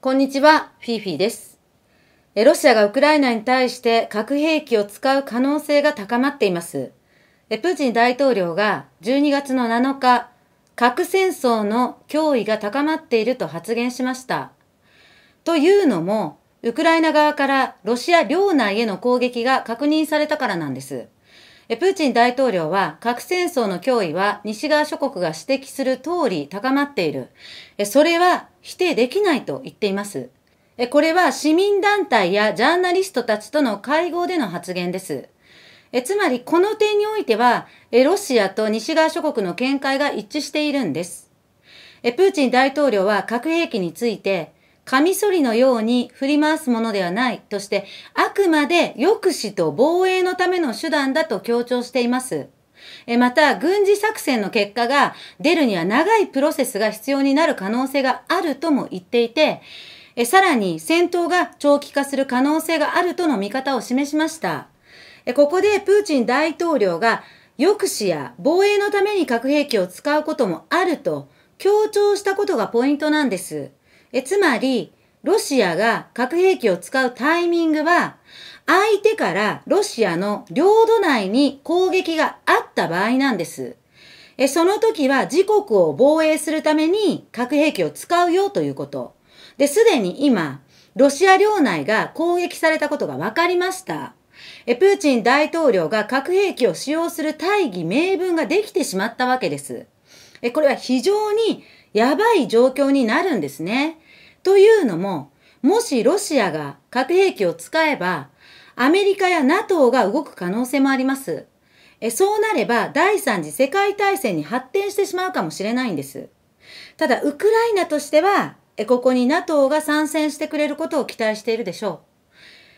こんにちは、フィーフィーです。ロシアがウクライナに対して核兵器を使う可能性が高まっています。プーチン大統領が12月の7日、核戦争の脅威が高まっていると発言しました。というのも、ウクライナ側からロシア領内への攻撃が確認されたからなんです。プーチン大統領は核戦争の脅威は西側諸国が指摘する通り高まっている。それは否定できないと言っています。これは市民団体やジャーナリストたちとの会合での発言です。えつまりこの点においてはえ、ロシアと西側諸国の見解が一致しているんですえ。プーチン大統領は核兵器について、カミソリのように振り回すものではないとして、あくまで抑止と防衛のための手段だと強調しています。また、軍事作戦の結果が出るには長いプロセスが必要になる可能性があるとも言っていて、さらに戦闘が長期化する可能性があるとの見方を示しました。ここでプーチン大統領が抑止や防衛のために核兵器を使うこともあると強調したことがポイントなんです。えつまり、ロシアが核兵器を使うタイミングは、相手からロシアの領土内に攻撃があった場合なんです。えその時は自国を防衛するために核兵器を使うよということ。で、すでに今、ロシア領内が攻撃されたことが分かりました。えプーチン大統領が核兵器を使用する大義名分ができてしまったわけです。えこれは非常にやばい状況になるんですね。というのも、もしロシアが核兵器を使えば、アメリカや NATO が動く可能性もあります。えそうなれば第三次世界大戦に発展してしまうかもしれないんです。ただ、ウクライナとしては、えここに NATO が参戦してくれることを期待しているでしょう。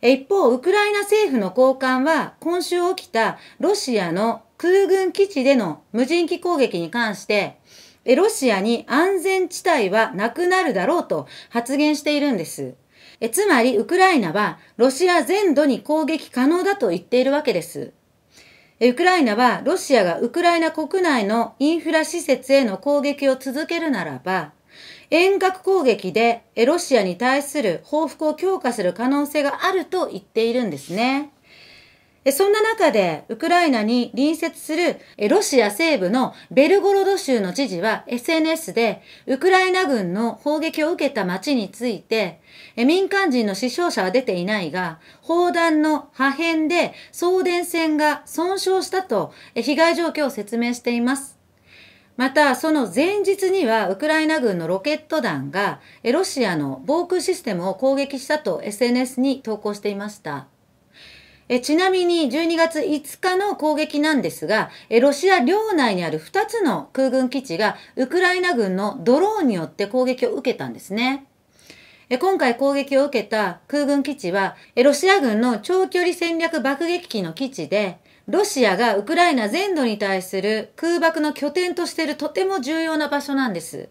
え一方、ウクライナ政府の高官は、今週起きたロシアの空軍基地での無人機攻撃に関して、ロシアに安全地帯はなくなるだろうと発言しているんです。えつまり、ウクライナはロシア全土に攻撃可能だと言っているわけです。ウクライナはロシアがウクライナ国内のインフラ施設への攻撃を続けるならば、遠隔攻撃でロシアに対する報復を強化する可能性があると言っているんですね。そんな中で、ウクライナに隣接するロシア西部のベルゴロド州の知事は SNS で、ウクライナ軍の砲撃を受けた町について、民間人の死傷者は出ていないが、砲弾の破片で送電線が損傷したと被害状況を説明しています。また、その前日には、ウクライナ軍のロケット弾が、ロシアの防空システムを攻撃したと SNS に投稿していました。えちなみに12月5日の攻撃なんですが、えロシア領内にある2つの空軍基地がウクライナ軍のドローンによって攻撃を受けたんですね。今回攻撃を受けた空軍基地は、ロシア軍の長距離戦略爆撃機の基地で、ロシアがウクライナ全土に対する空爆の拠点としているとても重要な場所なんです。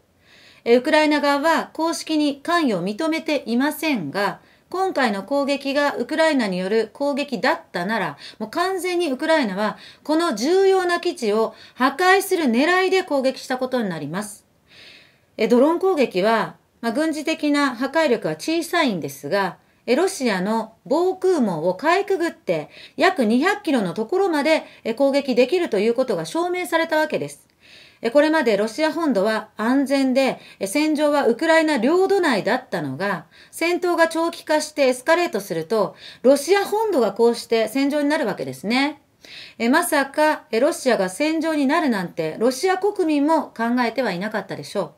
ウクライナ側は公式に関与を認めていませんが、今回の攻撃がウクライナによる攻撃だったなら、もう完全にウクライナはこの重要な基地を破壊する狙いで攻撃したことになります。えドローン攻撃は、まあ、軍事的な破壊力は小さいんですが、ロシアの防空網をかいくぐって約200キロのところまで攻撃できるということが証明されたわけです。これまでロシア本土は安全で、戦場はウクライナ領土内だったのが、戦闘が長期化してエスカレートすると、ロシア本土がこうして戦場になるわけですね。えまさかロシアが戦場になるなんて、ロシア国民も考えてはいなかったでしょ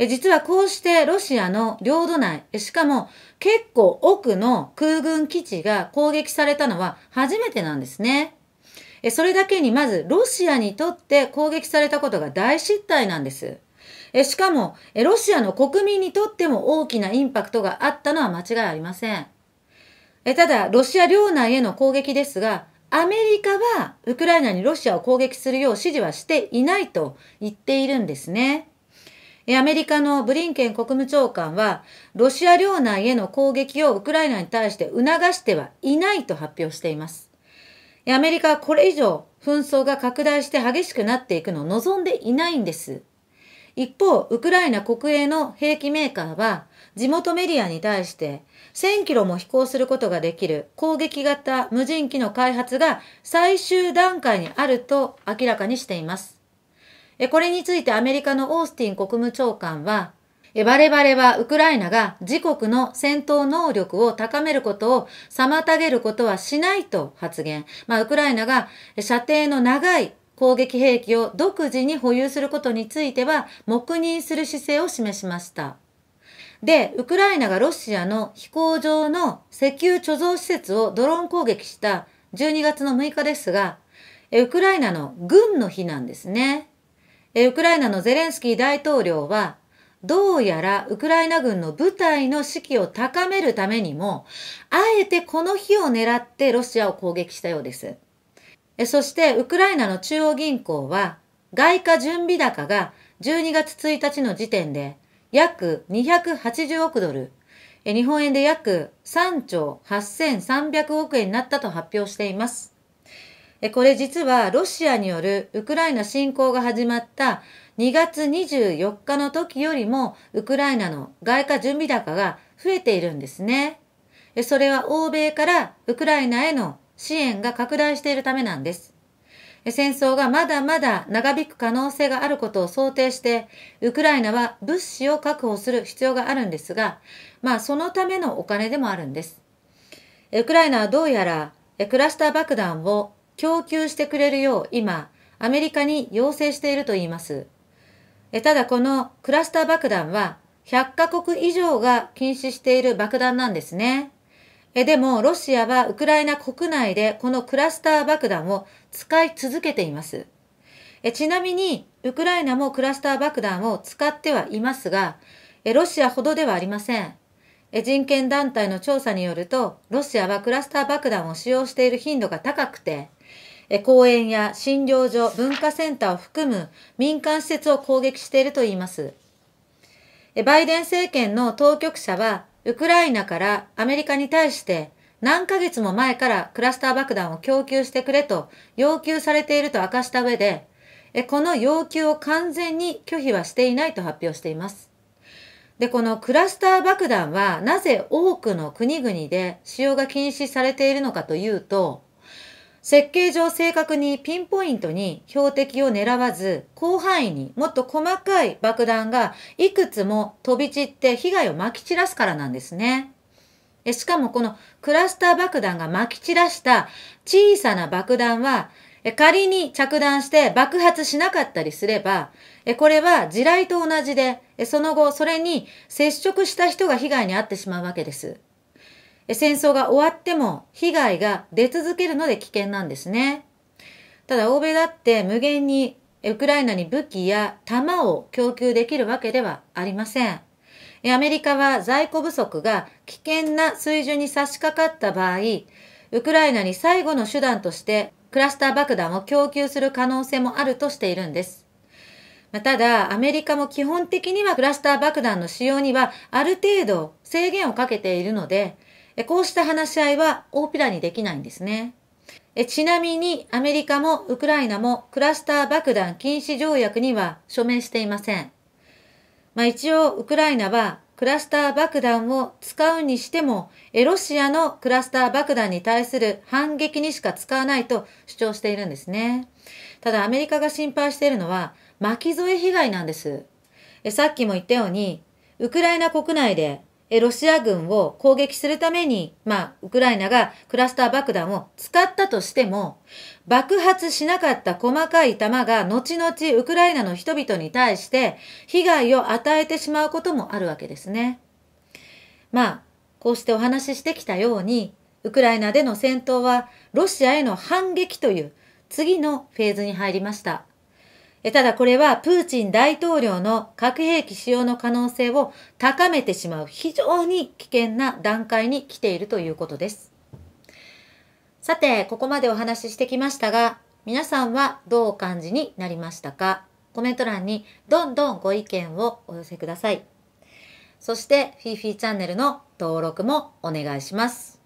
う。実はこうしてロシアの領土内、しかも結構奥の空軍基地が攻撃されたのは初めてなんですね。えそれだけにまずロシアにとって攻撃されたことが大失態なんです。えしかもえ、ロシアの国民にとっても大きなインパクトがあったのは間違いありません。えただ、ロシア領内への攻撃ですが、アメリカはウクライナにロシアを攻撃するよう指示はしていないと言っているんですね。アメリカのブリンケン国務長官は、ロシア領内への攻撃をウクライナに対して促してはいないと発表しています。アメリカはこれ以上紛争が拡大して激しくなっていくのを望んでいないんです。一方、ウクライナ国営の兵器メーカーは、地元メディアに対して、1000キロも飛行することができる攻撃型無人機の開発が最終段階にあると明らかにしています。これについてアメリカのオースティン国務長官は、我々はウクライナが自国の戦闘能力を高めることを妨げることはしないと発言。まあ、ウクライナが射程の長い攻撃兵器を独自に保有することについては黙認する姿勢を示しました。で、ウクライナがロシアの飛行場の石油貯蔵施設をドローン攻撃した12月の6日ですが、ウクライナの軍の日なんですね。ウクライナのゼレンスキー大統領はどうやらウクライナ軍の部隊の士気を高めるためにも、あえてこの日を狙ってロシアを攻撃したようです。そしてウクライナの中央銀行は、外貨準備高が12月1日の時点で約280億ドル、日本円で約3兆8300億円になったと発表しています。これ実はロシアによるウクライナ侵攻が始まった2月24日の時よりもウクライナの外貨準備高が増えているんですね。それは欧米からウクライナへの支援が拡大しているためなんです。戦争がまだまだ長引く可能性があることを想定して、ウクライナは物資を確保する必要があるんですが、まあそのためのお金でもあるんです。ウクライナはどうやらクラスター爆弾を供給してくれるよう今、アメリカに要請していると言います。ただこのクラスター爆弾は100カ国以上が禁止している爆弾なんですね。でもロシアはウクライナ国内でこのクラスター爆弾を使い続けています。ちなみにウクライナもクラスター爆弾を使ってはいますが、ロシアほどではありません。人権団体の調査によると、ロシアはクラスター爆弾を使用している頻度が高くて、公園や診療所、文化センターを含む民間施設を攻撃しているといいます。バイデン政権の当局者は、ウクライナからアメリカに対して何ヶ月も前からクラスター爆弾を供給してくれと要求されていると明かした上で、この要求を完全に拒否はしていないと発表しています。で、このクラスター爆弾はなぜ多くの国々で使用が禁止されているのかというと、設計上正確にピンポイントに標的を狙わず、広範囲にもっと細かい爆弾がいくつも飛び散って被害を撒き散らすからなんですね。しかもこのクラスター爆弾が撒き散らした小さな爆弾は、仮に着弾して爆発しなかったりすれば、これは地雷と同じで、その後それに接触した人が被害に遭ってしまうわけです。戦争が終わっても被害が出続けるので危険なんですね。ただ欧米だって無限にウクライナに武器や弾を供給できるわけではありません。アメリカは在庫不足が危険な水準に差し掛かった場合、ウクライナに最後の手段としてクラスター爆弾を供給する可能性もあるとしているんです。ただ、アメリカも基本的にはクラスター爆弾の使用にはある程度制限をかけているので、こうした話し合いは大ピラにできないんですね。ちなみにアメリカもウクライナもクラスター爆弾禁止条約には署名していません。まあ、一応ウクライナはクラスター爆弾を使うにしても、ロシアのクラスター爆弾に対する反撃にしか使わないと主張しているんですね。ただアメリカが心配しているのは巻き添え被害なんです。さっきも言ったように、ウクライナ国内でロシア軍を攻撃するために、まあ、ウクライナがクラスター爆弾を使ったとしても、爆発しなかった細かい弾が後々ウクライナの人々に対して被害を与えてしまうこともあるわけですね。まあ、こうしてお話ししてきたように、ウクライナでの戦闘はロシアへの反撃という次のフェーズに入りました。ただこれはプーチン大統領の核兵器使用の可能性を高めてしまう非常に危険な段階に来ているということです。さて、ここまでお話ししてきましたが、皆さんはどうお感じになりましたかコメント欄にどんどんご意見をお寄せください。そして、フィーフィーチャンネルの登録もお願いします。